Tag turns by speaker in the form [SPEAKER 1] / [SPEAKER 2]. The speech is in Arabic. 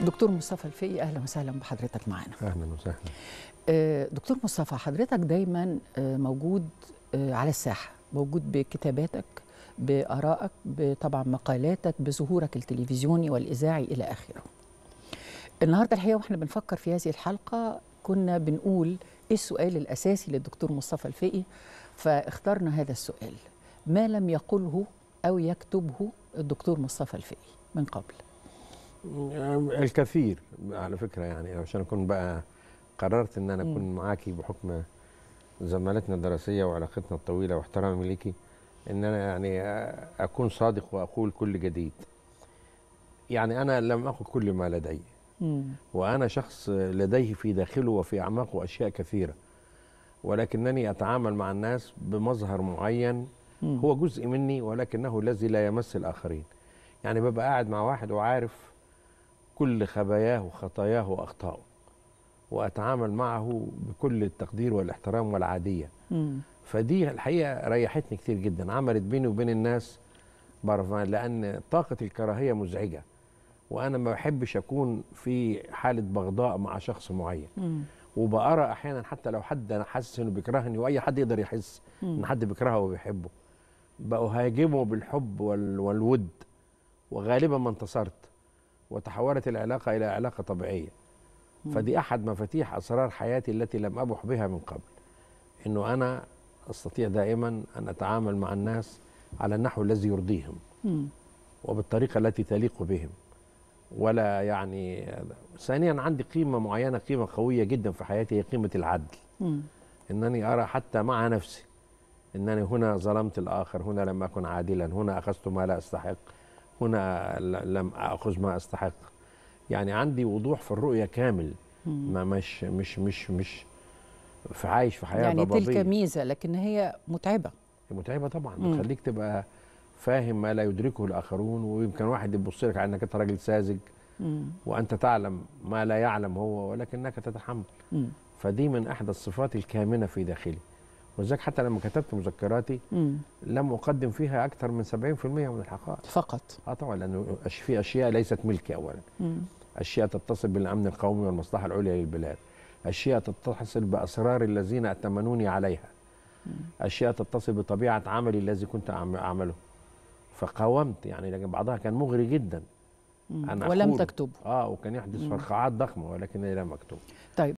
[SPEAKER 1] دكتور مصطفى الفقي اهلا وسهلا بحضرتك معانا اهلا وسهلا آه، دكتور مصطفى حضرتك دايما آه، موجود آه، على الساحه موجود بكتاباتك بارائك طبعا مقالاتك بظهورك التلفزيوني والاذاعي الى اخره النهارده الحقيقه واحنا بنفكر في هذه الحلقه كنا بنقول ايه السؤال الاساسي للدكتور مصطفى الفقي فاخترنا هذا السؤال ما لم يقله او يكتبه الدكتور مصطفى الفقي من قبل
[SPEAKER 2] الكثير على فكره يعني عشان اكون بقى قررت ان انا اكون معاكي بحكم زمالتنا الدراسيه وعلاقتنا الطويله واحترامي ليكي ان انا يعني اكون صادق واقول كل جديد يعني انا لم أقل كل ما لدي وانا شخص لديه في داخله وفي اعماقه اشياء كثيره ولكنني اتعامل مع الناس بمظهر معين هو جزء مني ولكنه الذي لا يمس الاخرين يعني ببقى قاعد مع واحد وعارف كل خباياه وخطاياه وأخطائه وأتعامل معه بكل التقدير والاحترام والعادية فدي الحقيقة ريحتني كتير جدا عملت بيني وبين الناس بعرف لأن طاقة الكراهية مزعجة وأنا ما بحبش أكون في حالة بغضاء مع شخص معين وبقرا احيانا حتى لو حد انا حاسس انه بيكرهني واي حد يقدر يحس ان حد بيكرهه وبيحبه بقوا هاجمه بالحب والود وغالبا ما انتصرت وتحولت العلاقة إلى علاقة طبيعية فدي أحد مفاتيح أسرار حياتي التي لم أبح بها من قبل أنه أنا أستطيع دائما أن أتعامل مع الناس على النحو الذي يرضيهم وبالطريقة التي تليق بهم ولا يعني ثانيا عندي قيمة معينة قيمة قوية جدا في حياتي هي قيمة العدل أنني أرى حتى مع نفسي أنني هنا ظلمت الآخر هنا لم أكن عادلا هنا أخذت ما لا أستحق هنا لم اخذ ما استحق يعني عندي وضوح في الرؤيه كامل ما مش مش مش مش في عايش في حياه يعني ضبابية. تلك
[SPEAKER 1] ميزه لكن هي متعبه متعبه طبعا
[SPEAKER 2] بتخليك تبقى فاهم ما لا يدركه الاخرون ويمكن واحد يبص لك على انك انت راجل ساذج وانت تعلم ما لا يعلم هو ولكنك تتحمل مم. فدي من احدى الصفات الكامنه في داخلي ولذلك حتى لما كتبت مذكراتي لم اقدم فيها اكثر من 70% من الحقائق فقط اه طبعا لانه في اشياء ليست ملكي اولا مم. اشياء تتصل بالامن القومي والمصلحه العليا للبلاد اشياء تتصل باسرار الذين ائتمنوني عليها مم. اشياء تتصل بطبيعه عملي الذي كنت اعمله فقاومت يعني لكن بعضها كان مغري جدا أنا ولم تكتب اه وكان يحدث فرقعات ضخمه ولكن لم اكتب
[SPEAKER 1] طيب